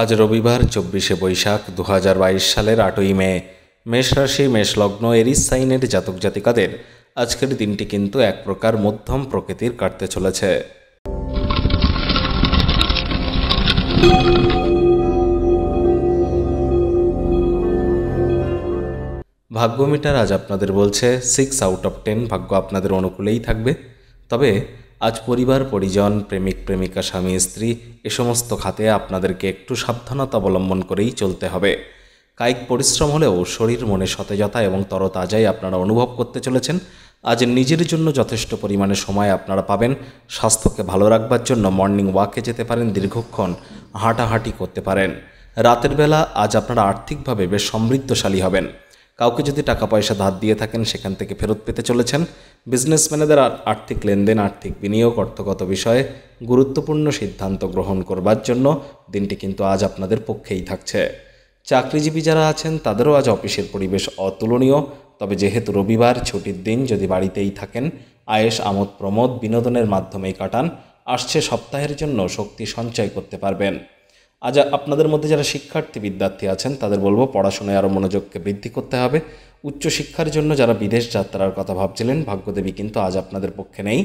আজ রবিবার চব্বিশে বৈশাখ দু সালের আটই মে মেষরাশি মেষলগ্ন এরিস সাইনের জাতক জাতিকাদের আজকের দিনটি কিন্তু এক প্রকার মধ্যম প্রকৃতির কাটতে চলেছে ভাগ্য মিটার আজ আপনাদের বলছে সিক্স আউট অফ টেন ভাগ্য আপনাদের অনুকূলেই থাকবে তবে আজ পরিবার পরিজন প্রেমিক প্রেমিকা স্বামী স্ত্রী এ সমস্ত খাতে আপনাদেরকে একটু সাবধানতা অবলম্বন করেই চলতে হবে কায়িক পরিশ্রম হলেও শরীর মনে সতেজতা এবং তরতাজাই আপনারা অনুভব করতে চলেছেন আজ নিজের জন্য যথেষ্ট পরিমাণে সময় আপনারা পাবেন স্বাস্থ্যকে ভালো রাখবার জন্য মর্নিং ওয়াকে যেতে পারেন দীর্ঘক্ষণ হাঁটাহাঁটি করতে পারেন রাতের বেলা আজ আপনারা আর্থিকভাবে বেশ সমৃদ্ধশালী হবেন কাউকে যদি টাকা পয়সা ধার দিয়ে থাকেন সেখান থেকে ফেরত পেতে চলেছেন বিজনেসম্যানেদের আর্থিক লেনদেন আর্থিক বিনিয়োগ অর্থগত বিষয়ে গুরুত্বপূর্ণ সিদ্ধান্ত গ্রহণ করবার জন্য দিনটি কিন্তু আজ আপনাদের পক্ষেই থাকছে চাকরিজীবী যারা আছেন তাদেরও আজ অফিসের পরিবেশ অতুলনীয় তবে যেহেতু রবিবার ছুটির দিন যদি বাড়িতেই থাকেন আয়েস আমোদ প্রমোদ বিনোদনের মাধ্যমেই কাটান আসছে সপ্তাহের জন্য শক্তি সঞ্চয় করতে পারবেন আজ আপনাদের মধ্যে যারা শিক্ষার্থী বিদ্যার্থী আছেন তাদের বলবো পড়াশোনায় আরও মনোযোগকে বৃদ্ধি করতে হবে উচ্চশিক্ষার জন্য যারা বিদেশ যাত্রার কথা ভাবছিলেন ভাগ্যদেবী কিন্তু আজ আপনাদের পক্ষে নেই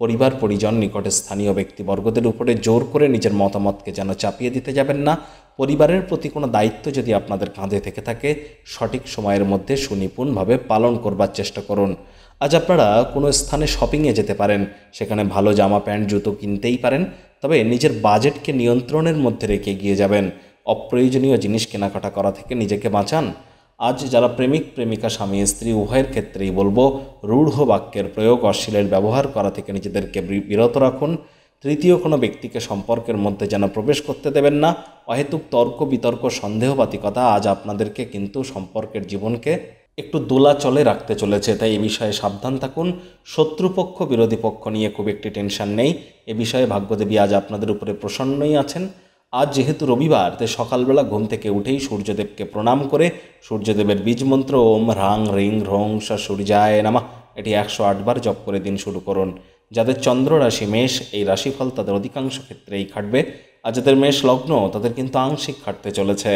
পরিবার পরিজন নিকটে স্থানীয় ব্যক্তিবর্গদের উপরে জোর করে নিজের মতামতকে যেন চাপিয়ে দিতে যাবেন না পরিবারের প্রতি কোনো দায়িত্ব যদি আপনাদের কাঁধে থেকে থাকে সঠিক সময়ের মধ্যে সুনিপুণভাবে পালন করবার চেষ্টা করুন আজ আপনারা কোনো স্থানে শপিংয়ে যেতে পারেন সেখানে ভালো জামা প্যান্ট জুতো কিনতেই পারেন তবে নিজের বাজেটকে নিয়ন্ত্রণের মধ্যে রেখে গিয়ে যাবেন অপ্রয়োজনীয় জিনিস কেনাকাটা করা থেকে নিজেকে বাঁচান আজ যারা প্রেমিক প্রেমিকা স্বামী স্ত্রী উভয়ের ক্ষেত্রেই বলবো রূঢ় বাক্যের প্রয়োগ অশ্লীলের ব্যবহার করা থেকে নিজেদেরকে বিরত রাখুন তৃতীয় কোনো ব্যক্তিকে সম্পর্কের মধ্যে যেন প্রবেশ করতে দেবেন না অহেতুক তর্ক বিতর্ক সন্দেহবাতিকতা আজ আপনাদেরকে কিন্তু সম্পর্কের জীবনকে একটু দোলাচলে রাখতে চলেছে তাই এ বিষয়ে সাবধান থাকুন শত্রুপক্ষ বিরোধী পক্ষ নিয়ে খুব একটি টেনশন নেই এ বিষয়ে ভাগ্যদেবী আজ আপনাদের উপরে প্রসন্নই আছেন আজ যেহেতু রবিবার তাই সকালবেলা ঘুম থেকে উঠেই সূর্যদেবকে প্রণাম করে সূর্যদেবের বীজ মন্ত্র ওম হ্রাং রিং রং সা সূর্যায় নামা এটি একশো আটবার জপ করে দিন শুরু করুন যাদের চন্দ্র রাশি মেষ এই রাশিফল তাদের অধিকাংশ ক্ষেত্রেই খাটবে আর যাদের মেষ লগ্ন তাদের কিন্তু আংশিক খাটতে চলেছে